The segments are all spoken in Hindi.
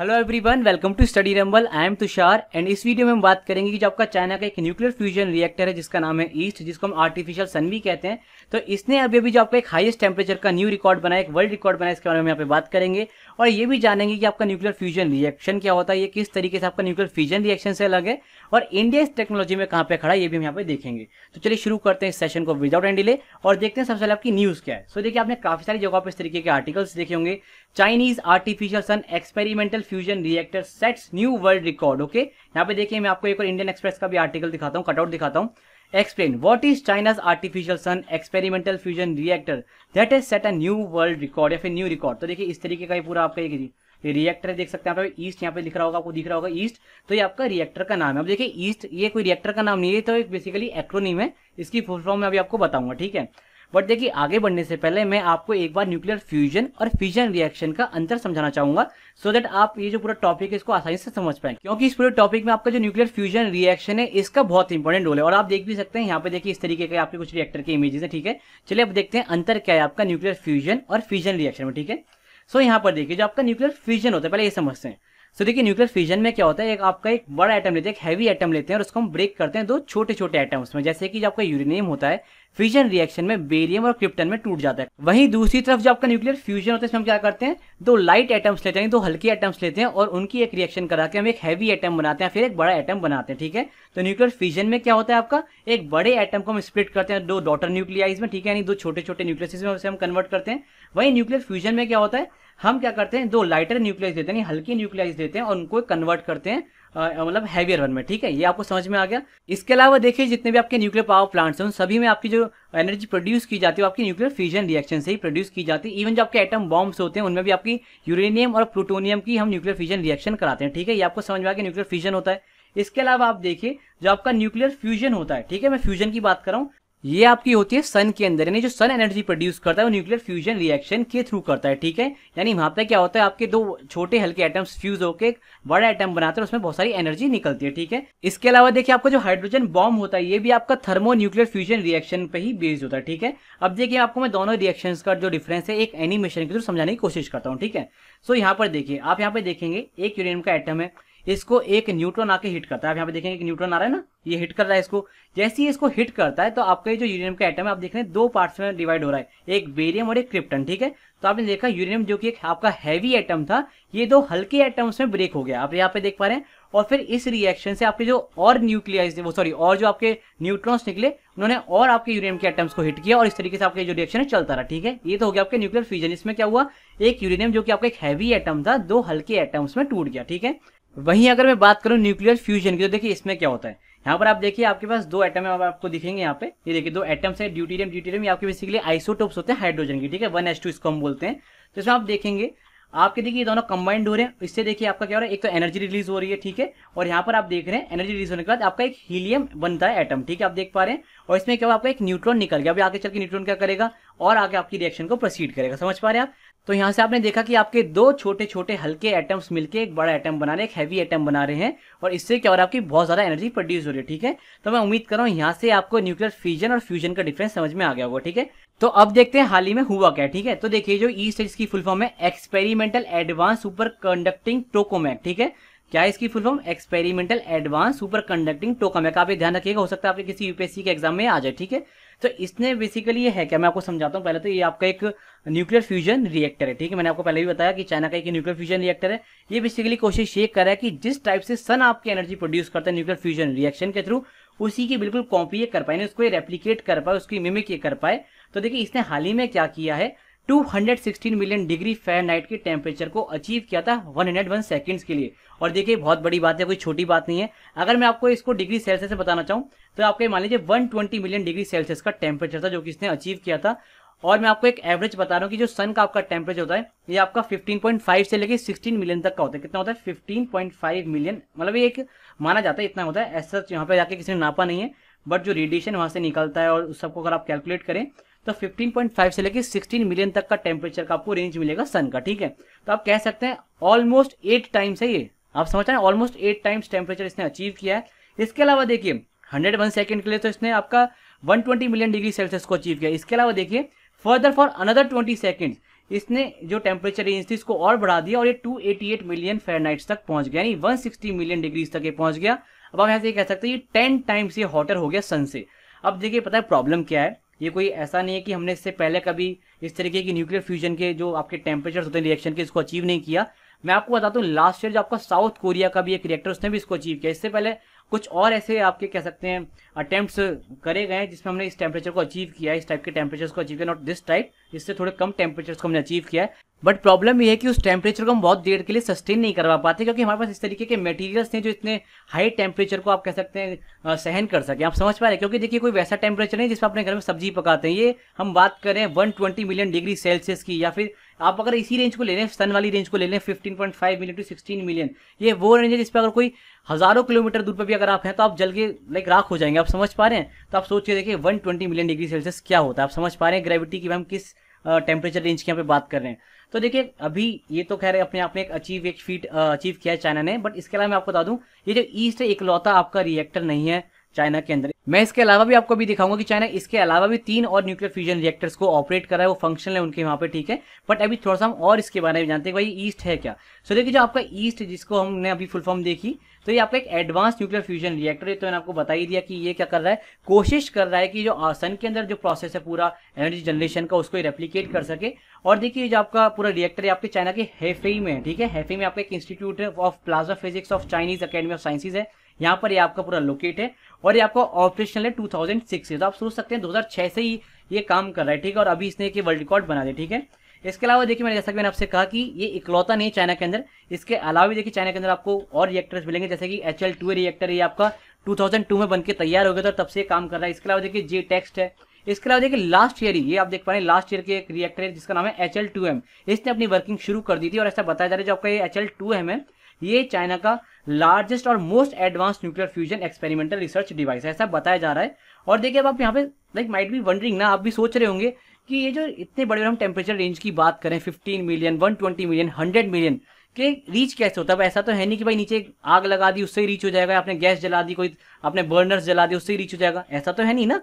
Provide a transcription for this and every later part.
hello everyone welcome to Study Rumble I am Tushar and इस वीडियो में हम बात करेंगे कि जो आपका चाइना का एक न्यूक्लियर फ्यूजन रिएक्टर है जिसका नाम है ईस्ट जिसको हम आर्टिफिशियल सन भी कहते हैं तो इसने अभी अभी जो आपका एक हाईएस्ट टेम्परेचर का न्यू रिकॉर्ड बनाया एक वर्ल्ड रिकॉर्ड बनाया इसके बारे में यहाँ पे बात करेंगे और ये भी जानेंगे कि आपका न्यूक्लियर फ्यूजन रिएक्शन क्या होता है ये किस तरीके से आपका न्यूक्लियर फ्यूजन रिएक्शन से अलग है और इंडिया इस टेक्नोलॉजी में कहाँ पे खड़ा ये भी हम यहाँ पे देखेंगे तो चलिए शुरू करते हैं इस सेशन को विदाउट एंड डिले और देखते हैं सबसे पहले आपकी न्यूज़ क्या है सो देखिए आपने काफ़ी सारी जगह पर इस तरीके के आर्टिकल्स देखे होंगे Chinese artificial sun experimental fusion reactor sets new world record okay यहाँ पे देखिए मैं आपको एक और इंडियन एक्सप्रेस का भी आर्टिकल दिखाता हूँ कटआउट दिखाता हूँ explain what is China's artificial sun experimental fusion reactor that is set a new world record या फिर न्यू रिकॉर्ड तो देखिए इस तरीके का ये पूरा आपका एक रिएक्टर है देख सकते हैं आप ईस्ट यहाँ पे दिख रहा होगा आपको दिख रहा होगा ईस्ट तो ये आपका रिएक्टर का नाम है अब देखिए ईस्ट ये कोई रिएक्टर का नाम नहीं है तो एक बेसिकली एक्रोनिम है इसकी फुल फॉर्म में अभी आपको बताऊंगा ठीक है बट देखिए आगे बढ़ने से पहले मैं आपको एक बार न्यूक्लियर फ्यूजन और फिजन रिएक्शन का अंतर समझाना चाहूंगा सो so दैट आप ये जो पूरा टॉपिक है इसको आसानी से समझ पाए क्योंकि इस पूरे टॉपिक में आपका जो न्यूक्लियर फ्यूजन रिएक्शन है इसका बहुत इंपॉर्टेंट रोल है और आप देख भी सकते हैं यहाँ पे देखिए इस तरीके के आपके कुछ रिएक्टर के इमेजेस है ठीक है चलिए अब देखते हैं अंतर क्या है आपका न्यूक्लियर फ्यूजन और फिजन रिएक्शन में ठीक है सो so, यहाँ पर देखिए जो आपका न्यूक्लियर फ्यूजन होता है पहले ये समझते हैं सो देखिए न्यूक्लियर फ्यूजन में क्या होता है एक आपका एक बड़ा आइटम लेते हैं एक हैवी आइटम लेते हैं और उसको हम ब्रेक करते हैं दो छोटे छोटे एटम्स में जैसे कि जो आपका यूरेनियम होता है फ्यूजन रिएक्शन में बेरियम और क्रिप्टन में टूट जाता है वहीं दूसरी तरफ जो आपका न्यूक्लियर फ्यूजन होता है इसमें हम क्या करते हैं दो लाइट एटम्स लेते हैं दो हल्के एटम्स लेते हैं और उनकी एक रिएक्शन करा के हम एक हैवी एटम बनाते हैं फिर एक बड़ा एटम बनाते हैं ठीक है तो न्यूक्लियर फ्यूजन में क्या होता है आपका एक बड़े एटम को हम स्प्लिट करते हैं दो डॉटर न्यूक्लियाइज में ठीक है यानी दो छोटे छोटे न्यूक्लियस में उसे हम कन्वर्ट करते हैं वही न्यूक्लियर फ्यूजन में क्या होता है हम क्या करते हैं दो लाइटर न्यूक्लियस देते हैं हल्की न्यूक्लियस देते हैं और उनको कन्वर्ट करते हैं मतलब हैवियर वन में ठीक है ये आपको समझ में आ गया इसके अलावा देखिए जितने भी आपके न्यूक्लियर पावर प्लांट्स हैं उन सभी में आपकी जो एनर्जी प्रोड्यूस की जाती है आपकी न्यूक्लियर फ्यूजन रिएक्शन से ही प्रोड्यूस की जाती है इवन जो आपके एटम बॉम्ब्स होते हैं उनमें भी आपकी यूरेनियम और प्लूटोनियम की हम न्यूक्लियर फ्यूजन रिएक्शन कराते हैं ठीक है ये आपको समझ में आ गया न्यूक्लियर फ्यूजन होता है इसके अलावा आप देखिए जो आपका न्यूक्लियर फ्यूजन होता है ठीक है मैं फ्यूजन की बात कर रहा हूँ ये आपकी होती है सन के अंदर यानी जो सन एनर्जी प्रोड्यूस करता है वो न्यूक्लियर फ्यूजन रिएक्शन के थ्रू करता है ठीक है यानी वहां पे क्या होता है आपके दो छोटे हल्के एटम्स फ्यूज होकर एक बड़ा एटम बनाते हैं उसमें बहुत सारी एनर्जी निकलती है ठीक है इसके अलावा देखिए आपका जो हाइड्रोजन बॉम्ब होता है ये भी आपका थर्मो न्यूक्लियर फ्यूजन रिएक्शन पे ही बेस्ड होता है ठीक है अब देखिए आपको मैं दोनों रिएक्शन का जो डिफरेंस है एक एनिमेशन के थ्रू समझाने की कोशिश करता हूँ ठीक है सो यहाँ पर देखिए आप यहाँ पर देखेंगे एक यूरेनियम का एटम है इसको एक न्यूट्रॉन आके हिट करता है आप यहाँ पे देखेंगे एक न्यूट्रॉन आ रहा है ना ये हिट कर रहा है इसको जैसे ही इसको हिट करता है तो आपका ये जो यूरेनियम का आइटम है आप देख रहे हैं दो पार्ट्स में डिवाइड हो रहा है एक बेरियम और एक क्रिप्टन ठीक है तो आपने देखा यूरेनियम जो कि एक आपका हैवी आइटम था ये दो हल्के आइटम्स में ब्रेक हो गया आप यहाँ पे देख पा रहे हैं और फिर इस रिएक्शन से आपके जो और न्यूक्लियाइज वो सॉरी और जो आपके न्यूट्रॉन्स निकले उन्होंने और आपके यूरेनियम के आइटम्स को हिट किया और इस तरीके से आपके जो रिएक्शन है चलता रहा ठीक है ये तो हो गया आपके न्यूक्लियर फ्यूजन इसमें क्या हुआ एक यूरेनियम जो कि आपका एक हैवी आइटम था दो हल्के आइटम्स में टूट गया ठीक है वहीं अगर मैं बात करूं न्यूक्लियर फ्यूजन की तो देखिए इसमें क्या होता है यहाँ पर आप देखिए आपके पास दो एटम है आपको दिखेंगे यहाँ पे ये देखिए दो एटम्स है ड्यूटीरियम ड्यूटीरियम आपके बेसिकली आइसोटोप्स होते हैं हाइड्रोजन की ठीक है वन टू इसको हम बोलते हैं तो इसमें आप देखेंगे आपके देखिए दोनों कंबाइंड हो रहे हैं इससे देखिए आपका क्या हो रहा है एक तो एनर्जी रिलीज हो रही है ठीक है और यहाँ पर आप देख रहे हैं एनर्जी रिलीज होने के बाद आपका एक हीलियम बनता है एटम ठीक है आप देख पा रहे हैं और इसमें क्या हुआ आपका एक न्यूट्रॉन निकल गया अभी आगे चल के न्यूट्रॉन क्या करेगा और आगे आपकी रिएक्शन को प्रोसीड करेगा समझ पा रहे हैं आप तो यहाँ से आपने देखा कि आपके दो छोटे छोटे हल्के एटम्स मिलके एक बड़ा एटम बना रहे हैं एक हैवी एटम बना रहे हैं और इससे क्या हो रहा है आपकी बहुत ज़्यादा एनर्जी प्रोड्यूस हो रही है ठीक है तो मैं उम्मीद कर रहा हूँ यहाँ से आपको न्यूक्लियर फ्यूजन और फ्यूजन का डिफरेंस समझ में आ गया होगा ठीक है तो अब देखते हैं हाल ही में हुआ क्या ठीक है तो देखिए जो ई e स्टेज की फुल फॉर्म है experimental advance super conducting tokamak ठीक है क्या है इसकी full form experimental advance super conducting tokamak आप ध्यान रखिएगा हो सकता है आपके किसी यूपीएससी के एग्जाम में आ जाए ठीक है तो इसने बेसिकली ये है क्या मैं आपको समझाता हूँ पहले तो ये आपका एक न्यूक्लियर फ्यूजन रिएक्टर है ठीक है मैंने आपको पहले भी बताया कि चाइना का एक न्यूक्लियर फ्यूजन रिएक्टर है ये बेसिकली कोशिश ये कर रहा है कि जिस टाइप से सन आपकी एनर्जी प्रोड्यूस करता है न्यूक्लियर फ्यूजन रिएक्शन के थ्रू उसी की बिल्कुल कॉपी ये कर पाए उसको रेप्लीकेट कर पाए उसकी मिमिक ये कर पाए तो देखिए इसने हाल ही में क्या किया है 216 मिलियन डिग्री फ़ारेनहाइट के टेम्परेचर को अचीव किया था 101 सेकंड्स के लिए और देखिए बहुत बड़ी बात है कोई छोटी बात नहीं है अगर मैं आपको इसको डिग्री सेल्सियस से बताना चाहूँ तो आपके मान लीजिए 120 मिलियन डिग्री सेल्सियस का टेम्परेचर था जो कि इसने अचीव किया था और मैं आपको एक एवरेज बता रहा हूँ कि जो सन का आपका टेम्परेचर होता है ये आपका 15.5 से लेके 16 मिलियन तक का होता है कितना होता है 15.5 मिलियन मतलब ये एक माना जाता है इतना होता है ऐसा यहाँ पे जाके किसी ने नापा नहीं है बट जो रेडिएशन वहाँ से निकलता है और उस सबको अगर आप कैलकुलेट करें तो 15.5 से लेकर 16 मिलियन तक का टेम्परेचर का आपको रेंज मिलेगा सन का ठीक है तो आप कह सकते हैं ऑलमोस्ट एट टाइम्स है ये आप समझ रहे हैं ऑलमोस्ट एट टाइम्स टेम्परेचर इसने अचीव किया है इसके अलावा देखिए हंड्रेड वन के लिए तो इसने आपका वन मिलियन डिग्री सेल्सियस को अचीव किया इसके अलावा देखिए further for another twenty second इसने जो टेम्परेचर रेंज थी इसको और बढ़ा दिया और ये 288 मिलियन फेरनाइट तक पहुंच गया यानी 160 मिलियन डिग्रीज तक ये पहुंच गया अब आप यहाँ से कह सकते हैं ये 10 टाइम्स ये हॉटर हो गया सन से अब देखिए पता है प्रॉब्लम क्या है ये कोई ऐसा नहीं है कि हमने इससे पहले कभी इस तरीके की न्यूक्लियर फ्यूजन के जो आपके टेम्परेचर होते हैं रिएक्शन के इसको अचीव नहीं किया मैं आपको बताता हूँ लास्ट ईयर जो आपका साउथ कोरिया का भी एक रिएक्टर उसने भी इसको अचीव किया इससे पहले कुछ और ऐसे आपके कह सकते हैं अटेम्प्ट्स करे गए जिसमें हमने इस टेम्परेचर को अचीव किया इस टाइप के टेम्परेचर को अचीव किया नॉट दिस टाइप इससे थोड़े कम टेम्परेचर को हमने अचीव किया है बट प्रॉब्लम ये है कि उस टेम्परेचर को हम बहुत देर के लिए सस्टेन नहीं करवा पाते क्योंकि हमारे पास इस तरीके के मटेरियल्स हैं जो इतने हाई टेम्परेचर को आप कह सकते हैं सहन कर सके आप समझ पा रहे हैं क्योंकि देखिए कोई वैसा टेम्परेचर नहीं जिसमें अपने घर में सब्जी पकाते हैं ये हम बात करें ट्वेंटी मिलियन डिग्री सेल्सियस की या फिर आप अगर इसी रेंज को ले लें सन वाली रेंज को ले लें five million to sixteen million ये वो रेंज है जिस पर अगर कोई हज़ारों किलोमीटर दूर पर भी अगर आप हैं तो आप जल के लाइक राख हो जाएंगे आप समझ पा रहे हैं तो आप सोचिए देखिए ट्वेंटी मिलियन डिग्री सेल्सियस क्या होता है आप समझ पा रहे हैं ग्रेविटी की हम किस टेम्परेचर रेंज की यहाँ पे बात कर रहे हैं तो देखिए अभी ये तो खैर अपने आप में एक अचीव एक फीट अचीव किया है चाइना ने बट इसके अलावा मैं आपको बता दूं ये जो ईस्ट है इकलौता आपका रिएक्टर नहीं है चाइना के अंदर मैं इसके अलावा भी आपको भी दिखाऊंगा कि चाइना इसके अलावा भी तीन और न्यूक्लियर फ्यूजन रिएक्टर्स को ऑपरेट कर रहा है वो फंक्शन है उनके वहां पे ठीक है बट अभी थोड़ा सा हम और इसके बारे में जानते हैं भाई ईस्ट है क्या सो देखिए जो आपका ईस्ट जिसको हमने अभी फुल फॉर्म देखी तो ये आपका एक एडवांस न्यूक्लियर फ्यूजन रिएक्टर है तो मैंने आपको बता ही दिया कि ये क्या कर रहा है कोशिश कर रहा है कि जो सन के अंदर जो प्रोसेस है पूरा एनर्जी जनरेशन का उसको रेप्लीकेट कर सके और देखिए जो आपका पूरा रिएक्टर है आपके चाइना के हेफेई में ठीक है हेफेई में आपका एक institute of plasma physics of Chinese academy of sciences है यहाँ पर ये यह आपका पूरा लोकेट है और ये आपका ऑपरेशनल है 2006 से तो आप सोच सकते हैं 2006 से ही ये काम कर रहा है ठीक है और अभी इसने एक वर्ल्ड रिकॉर्ड बना दिया ठीक है इसके अलावा देखिए मैंने जैसा कि मैंने आपसे कहा कि ये इकलौता नहीं चाइना के अंदर इसके अलावा भी देखिए चाइना के अंदर आपको और रिएक्टर्स मिलेंगे जैसे कि एच एल टू रिएक्टर ये आपका 2002 में बनके तैयार हो गया था तब से काम कर रहा है इसके अलावा देखिए जे टेक्स्ट है इसके अलावा देखिए लास्ट ईयर ही ये आप देख पा रहे हैं लास्ट ईयर के एक रिएक्टर है जिसका नाम है एच एल टू एम इसने अपनी वर्किंग शुरू कर दी थी और ऐसा बताया जा रहा है जो आपका ये एच एल टू एम है ये चाइना का लार्जेस्ट और most advance nuclear fusion experimental research device है ऐसा बताया जा रहा है और देखिए अब आप यहाँ पे लाइक माइट बी वंडरिंग ना आप भी सोच रहे होंगे कि ये जो इतने बड़े हम टेम्परेचर रेंज की बात करें 15 मिलियन 120 मिलियन 100 मिलियन के रीच कैसे होता है ऐसा तो है नहीं कि भाई नीचे आग लगा दी उससे ही रीच हो जाएगा आपने गैस जला दी कोई आपने बर्नर्स जला दी उससे ही रीच हो जाएगा ऐसा तो है नहीं ना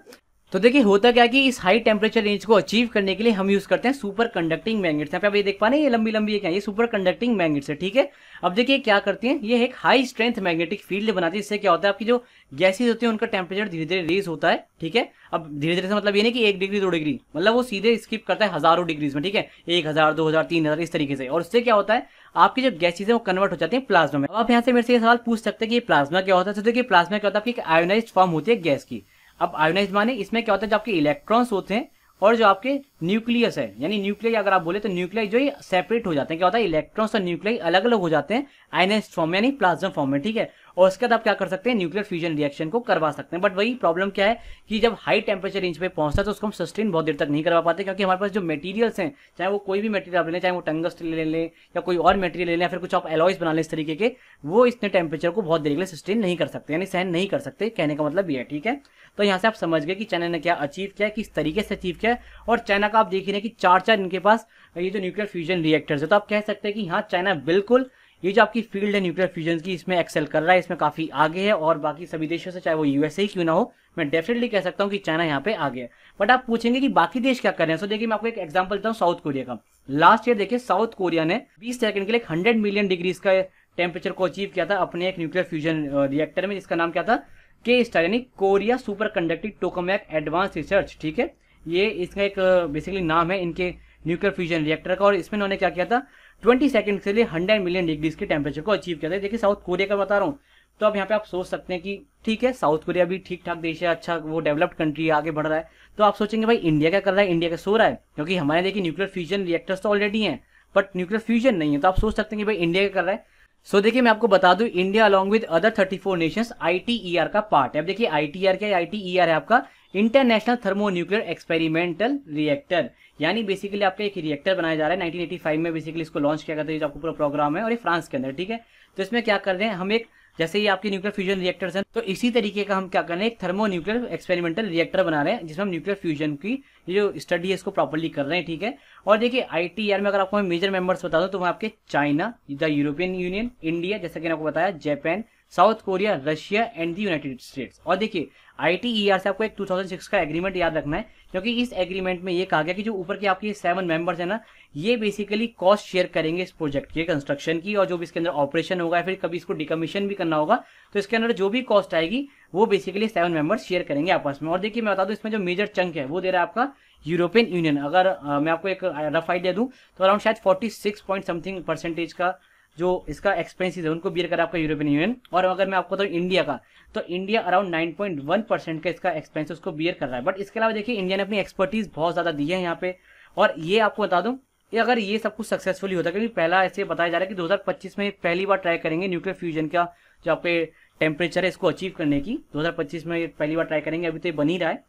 तो देखिए होता क्या कि इस हाई टेम्परेचर रेंज को अचीव करने के लिए हम यूज करते हैं सुपर कंडक्टिंग मैग्नेट्स यहाँ पे आप ये देख पा रहे हैं ये लंबी लंबी है क्या ये सुपर कंडक्टिंग मैग्नेट्स है ठीक है अब देखिए क्या करती हैं ये एक हाई स्ट्रेंथ मैग्नेटिक फील्ड बनाती है इससे क्या होता है आपकी जो गैसेज होती है उनका टेम्परेचर धीरे धीरे रेज होता है ठीक है अब धीरे धीरे से मतलब ये नहीं कि एक डिग्री दो डिग्री मतलब वो सीधे स्किप करता है हजारों डिग्रीज में ठीक है एक हजार दो हजार तीन हजार इस तरीके से और उससे क्या होता है आपकी जो गैसेज है वो कन्वर्ट हो जाती है प्लाज्मा में अब आप यहाँ से मेरे से ये सवाल पूछ सकते हैं कि प्लाज्मा क्या होता है तो देखिए प्लाज्मा क्या होता है आपकी आयोनाइज फॉर्म होती है गैस की अब आयोनाइज माने इसमें क्या होता है जो आपके इलेक्ट्रॉन्स होते हैं और जो आपके न्यूक्लियस है यानी न्यूक्लियर अगर आप बोले तो न्यूक्लियर जो है सेपरेट हो जाते हैं क्या होता है इलेक्ट्रॉन्स और न्यूक्लियर अलग अलग हो जाते हैं आयोनाइज फॉर्म यानी प्लाज्मा फॉर्म में ठीक है और उसके बाद आप क्या कर सकते हैं न्यूक्लियर फ्यूजन रिएक्शन को करवा सकते हैं बट वही प्रॉब्लम क्या है कि जब हाई टेम्परेचर रेंज पे पहुंचता है तो उसको हम सस्टेन बहुत देर तक नहीं करवा पाते क्योंकि हमारे पास जो मटेरियल्स हैं चाहे वो कोई भी मटीरियल आप ले चाहे वो टंगस्ट ले लें या कोई और मेटीरियल ले लें या फिर कुछ आप एलॉयस बना लें इस तरीके के वो इतने टेम्परेचर को बहुत देर के लिए सस्टेन नहीं कर सकते यानी सहन नहीं कर सकते कहने का मतलब ये है ठीक है तो यहाँ से आप समझ गए कि चाइना ने क्या अचीव किया किस तरीके से अचीव किया और चाइना का आप देख रहे हैं कि चार चार इनके पास ये जो न्यूक्लियर फ्यूजन रिएक्टर्स है तो आप कह सकते हैं कि हाँ चाइना बिल्कुल ये जो आपकी फील्ड है न्यूक्लियर फ्यूजन की इसमें एक्सेल कर रहा है इसमें काफी आगे है और बाकी सभी देशों से चाहे वो यूएसए ही क्यों ना हो मैं डेफिनेटली कह सकता हूँ कि चाइना यहाँ पे आगे है बट आप पूछेंगे कि बाकी देश क्या कर रहे हैं सो so, देखिए मैं आपको एक एग्जाम्पल देता हूँ साउथ कोरिया का लास्ट ईयर देखिए साउथ कोरिया ने बीस सेकंड के लिए हंड्रेड मिलियन डिग्रीज का टेम्परेचर को अचीव किया था अपने एक न्यूक्लियर फ्यूजन रिएक्टर में जिसका नाम क्या था के स्टार यानी Korea super conductive tokamak advance research ठीक है ये इसका एक बेसिकली नाम है इनके न्यूक्लियर फ्यूजन रिएक्टर का और इसमें उन्होंने क्या किया था ट्वेंटी सेकंड के लिए हंड्रेड मिलियन डिग्रीज के टेम्परेचर को अचीव किया था देखिए साउथ कोरिया का बता रहा हूँ तो अब यहाँ पे आप सोच सकते हैं कि ठीक है साउथ कोरिया भी ठीक ठाक देश है अच्छा वो डेवलप्ड कंट्री है आगे बढ़ रहा है तो आप सोचेंगे भाई इंडिया क्या कर रहा है इंडिया का सो रहा है क्योंकि हमारे देखिए न्यूक्लियर फ्यूजन रिएक्टर्स तो ऑलरेडी है बट न्यूक्लियर फ्यूजन नहीं है तो आप सोच सकते हैं कि भाई इंडिया क्या कर रहा है सो so, देखिए मैं आपको बता दूं India along with other 34 four nation ITER का पार्ट है अब देखिए आईटीआर e क्या है आईटीईआर e है आपका इंटरनेशनल थर्मोन्यूक्लियर एक्सपेरिमेंटल रिएक्टर यानी बेसिकली आपका एक रिएक्टर बनाया जा रहा है 1985 में बेसिकली इसको लॉन्च किया गया था जो आपको पूरा प्रोग्राम है और ये फ्रांस के अंदर ठीक है तो इसमें क्या कर रहे हैं हम एक जैसे ही आपके न्यूक्लियर फ्यूजन रिएक्टर्स हैं तो इसी तरीके का हम क्या कर रहे हैं एक थर्मो न्यूक्लियर एक्सपेरिमेंटल रिएक्टर बना रहे हैं जिसमें हम न्यूक्लियर फ्यूजन की जो स्टडी है इसको प्रॉपरली कर रहे हैं ठीक है और देखिए आई में अगर आपको मेजर मेंबर्स बता दूँ तो वहाँ आपके China the European Union India जैसा कि आपको बताया Japan South Korea Russia and the United States और देखिए आईटीईआर e से आपको एक 2006 का एग्रीमेंट याद रखना है क्योंकि इस एग्रीमेंट में ये कहा गया कि जो ऊपर के आपके सेवन मेंबर्स हैं ना ये बेसिकली कॉस्ट शेयर करेंगे इस प्रोजेक्ट के कंस्ट्रक्शन की और जो भी इसके अंदर ऑपरेशन होगा फिर कभी इसको डिकमीशन भी करना होगा तो इसके अंदर जो भी कॉस्ट आएगी वो बेसिकली सेवन मेंबर्स शेयर करेंगे आपस में और देखिए मैं बता दू इसमें जो मेजर चंक है वो दे रहा है आपका यूरोपियन यूनियन अगर आ, मैं आपको एक रफ आइडिया दूं तो अराउंड शायद forty six point something percentage का जो इसका एक्सपेंसिस है उनको बियर करा आपका यूरोपियन यूनियन और अगर मैं आपको बताऊँ तो इंडिया का तो इंडिया अराउंड 9.1 परसेंट का इसका एक्सपेंस उसको बियर कर रहा है बट इसके अलावा देखिए इंडिया ने अपनी एक्सपर्टीज बहुत ज़्यादा दी है यहाँ पे और ये आपको बता दूँ अगर ये सब कुछ सक्सेसफुली होता है क्योंकि पहला ऐसे बताया जा रहा है कि पच्चीस में पहली बार ट्राई करेंगे न्यूक्लियर फ्यूजन का जो आपके टेम्परेचर है इसको अचीव करने की पच्चीस में पहली बार ट्राई करेंगे अभी तो ये बन ही रहा है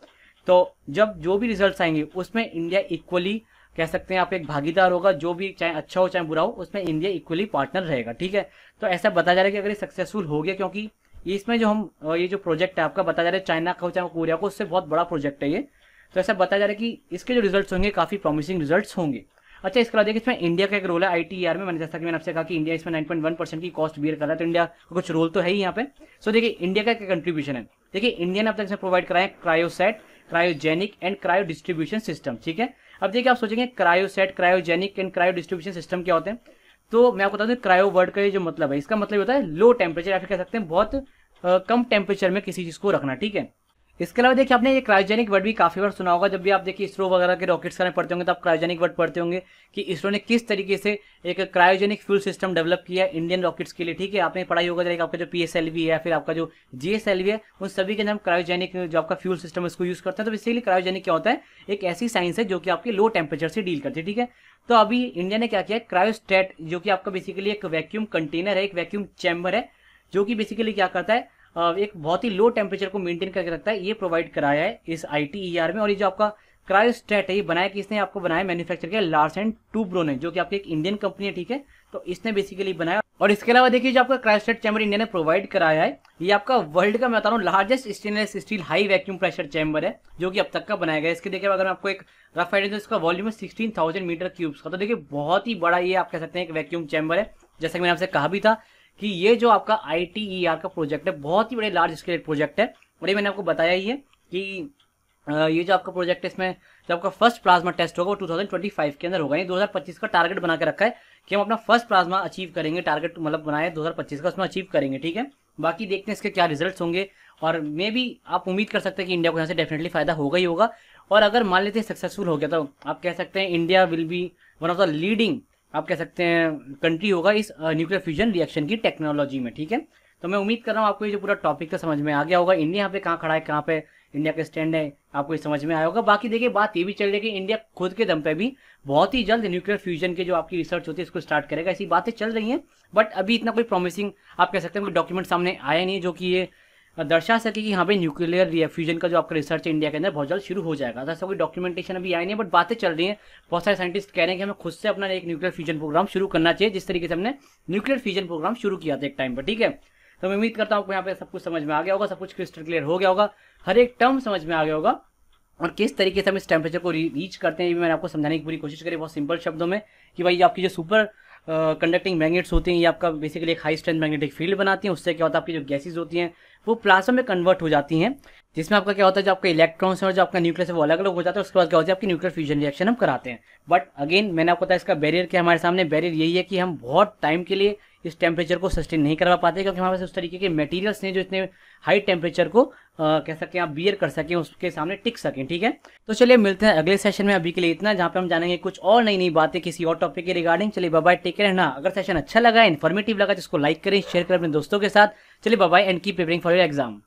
तो जब जो भी रिजल्ट आएंगे उसमें इंडिया इक्वली कह सकते हैं आप एक भागीदार होगा जो भी चाहे अच्छा हो चाहे बुरा हो उसमें इंडिया इक्वली पार्टनर रहेगा ठीक है तो ऐसा बताया जा रहा है कि अगर ये सक्सेसफुल हो गया क्योंकि इसमें जो हम ये जो प्रोजेक्ट है आपका बताया जा रहा है चाइना का हो चाहे कोरिया को उससे बहुत बड़ा प्रोजेक्ट है ये तो ऐसा बताया जा रहा है कि इसके जो रिजल्ट होंगे काफ़ी प्रॉमिसिंग रिजल्ट होंगे अच्छा इसके बाद देखिए इसमें इंडिया का एक रोल है आईटीआर e में मैंने जैसा कि मैंने आपसे कहा कि इंडिया इसमें वन परसेंट की कॉस्ट बियर कर रहा है तो इंडिया का कुछ रोल तो है ही यहाँ पे सो देखिए इंडिया का क्या कंट्रीब्यूशन है देखिए इंडिया ने अब तक इसमें प्रोवाइड कराया है cryostat cryogenic and cryo distribution system ठीक है अब देखिए आप सोचेंगे cryostat cryogenic and cryo distribution system क्या होते हैं तो मैं आपको बता दूँ क्रायो वर्ड का ये जो मतलब है इसका मतलब होता है लो टेम्परेचर या फिर कह सकते हैं बहुत कम टेम्परेचर में किसी चीज़ को रखना ठीक है इसके अलावा देखिए आपने ये क्रायोजेनिक वर्ड भी काफ़ी बार सुना होगा जब भी आप देखिए इसरो वगैरह के रॉकेट्स करने पढ़ते होंगे तो आप क्रायोजेनिक वर्ड पढ़ते होंगे कि इसरो ने किस तरीके से एक क्रायोजेनिक फ्यूल सिस्टम डेवलप किया है इंडियन रॉकेट्स के लिए ठीक है आपने पढ़ाई होगा जैसे आपका जो पी है फिर आपका जो जी है उन सभी के अंदर क्रायोजेनिक जो आपका फ्यूल सिस्टम उसको यूज़ करते हैं तो इसीलिए क्रायोजेनिक क्या होता है एक ऐसी साइंस है जो कि आपके लो टेम्परेचर से डील करती है ठीक है तो अभी इंडिया ने क्या किया क्रायोस्टेट जो कि आपका बेसिकली एक वैक्यूम कंटेनर है एक वैक्यूम चैम्बर है जो कि बेसिकली क्या करता है एक बहुत ही लो टेम्परेचर को मेंटेन करके रखता है ये प्रोवाइड कराया है इस आई e में और ये जो आपका क्रायोस्टेट है ये बनाया किसने आपको बनाया मैन्युफैक्चर किया लार्स एंड टूब्रो ने जो कि आपकी एक इंडियन कंपनी है ठीक है तो इसने बेसिकली बनाया और इसके अलावा देखिए जो आपका क्रायोस्टेट चैम्बर इंडिया ने प्रोवाइड कराया है ये आपका वर्ल्ड का मैं बता रहा हूँ largest stainless steel high vacuum pressure chamber है जो कि अब तक का बनाया गया इसके देखिए अगर मैं आपको एक रफ आइडिया इसका वॉल्यूम है सिक्सटीन थाउजेंड मीटर क्यूब्स का तो देखिए बहुत ही बड़ा ये आप कह सकते हैं एक वैक्यूम चैम्बर है जैसे कि मैंने आपसे कहा भी था कि ये जो आपका आई e का प्रोजेक्ट है बहुत ही बड़े लार्ज स्केल प्रोजेक्ट है और ये मैंने आपको बताया ही है कि ये जो आपका प्रोजेक्ट है इसमें जो आपका फर्स्ट प्लाज्मा टेस्ट होगा वो 2025 के अंदर होगा ये 2025 का टारगेट बना के रखा है कि हम अपना फर्स्ट प्लाज्मा अचीव करेंगे टारगेट मतलब बनाया 2025 का उसमें अचीव करेंगे ठीक है बाकी देखते हैं इसके क्या रिजल्ट होंगे और मे भी आप उम्मीद कर सकते हैं कि इंडिया को यहाँ से डेफिनेटली फायदा होगा ही होगा और अगर मान लेते सक्सेसफुल हो गया तो आप कह सकते हैं India will be one of the leading आप कह सकते हैं कंट्री होगा इस न्यूक्लियर फ्यूजन रिएक्शन की टेक्नोलॉजी में ठीक है तो मैं उम्मीद कर रहा हूँ आपको ये जो पूरा टॉपिक का समझ में आ गया होगा इंडिया यहाँ पे कहाँ खड़ा है कहाँ पे इंडिया का स्टैंड है आपको ये समझ में आया होगा बाकी देखिए बात ये भी चल रही है कि इंडिया खुद के दम पे भी बहुत ही जल्द न्यूक्लियर फ्यूजन के जो आपकी रिसर्च होती है इसको स्टार्ट करेगा ऐसी बातें चल रही हैं बट अभी इतना कोई प्रॉमिसिंग आप कह सकते हैं कोई डॉक्यूमेंट सामने आया नहीं जो कि ये दर्शा सके कि यहाँ पे न्यूक्लियर रिफ्यूजन का जो आपका रिसर्च है इंडिया के अंदर बहुत जल्द शुरू हो जाएगा ऐसा कोई डॉक्यूमेंटेशन अभी आई नहीं बट बातें चल रही हैं बहुत सारे साइंटिस्ट कह रहे हैं कि हमें खुद से अपना एक न्यूक्लियर फ्यूजन प्रोग्राम शुरू करना चाहिए जिस तरीके से हमने न्यूक्लियर फ्यूजन प्रोग्राम शुरू किया था एक टाइम पर ठीक है तो मैं उम्मीद करता हूँ आपको यहाँ पे सब कुछ समझ में आ गया होगा सब कुछ क्रिस्टल क्लियर हो गया होगा हर एक टर्म समझ में आ गया होगा और किस तरीके से हम इस टेम्परेचर को रीच करते हैं ये मैंने आपको समझाने की पूरी कोशिश करी बहुत सिंपल शब्दों में कि भाई आपकी जो सुपर कंडक्टिंग मैग्नेट्स होती हैं ये आपका बेसिकली एक हाई स्ट्रेंथ मैग्नेटिक फील्ड बनाती हैं उससे क्या होता है आपकी जो गैसेज होती हैं वो प्लाज्मा में कन्वर्ट हो जाती हैं जिसमें आपका क्या होता है जो आपका इलेक्ट्रॉन्स हैं और जो आपका न्यूक्लियस है वो अलग अलग हो जाता है उसके बाद क्या होता है आपकी न्यूक्लियर फ्यूजन रिएक्शन हम कराते हैं बट अगेन मैंने आपको बताया इसका बैरियर क्या हमारे सामने बैरियर यही है कि हम बहुत टाइम के लिए इस टेम्परेचर को सस्टेन नहीं करवा पाते क्योंकि हमारे पास उस तरीके के मटेरियल्स हैं जो इतने हाई टेम्परेचर को आ, कह हैं आप बियर कर सकें उसके सामने टिक सकें ठीक है तो चलिए मिलते हैं अगले सेशन में अभी के लिए इतना जहाँ पे हम जानेंगे कुछ और नई नई बातें किसी और टॉपिक के रिगार्डिंग चलिए बाय टेक केयर ना अगर सेशन अच्छा लगा इन्फॉर्मेटिव लगा तो इसको लाइक करें शेयर करें अपने दोस्तों के साथ चलिए बाय एंड की प्रिपेरिंग फॉर योर एग्जाम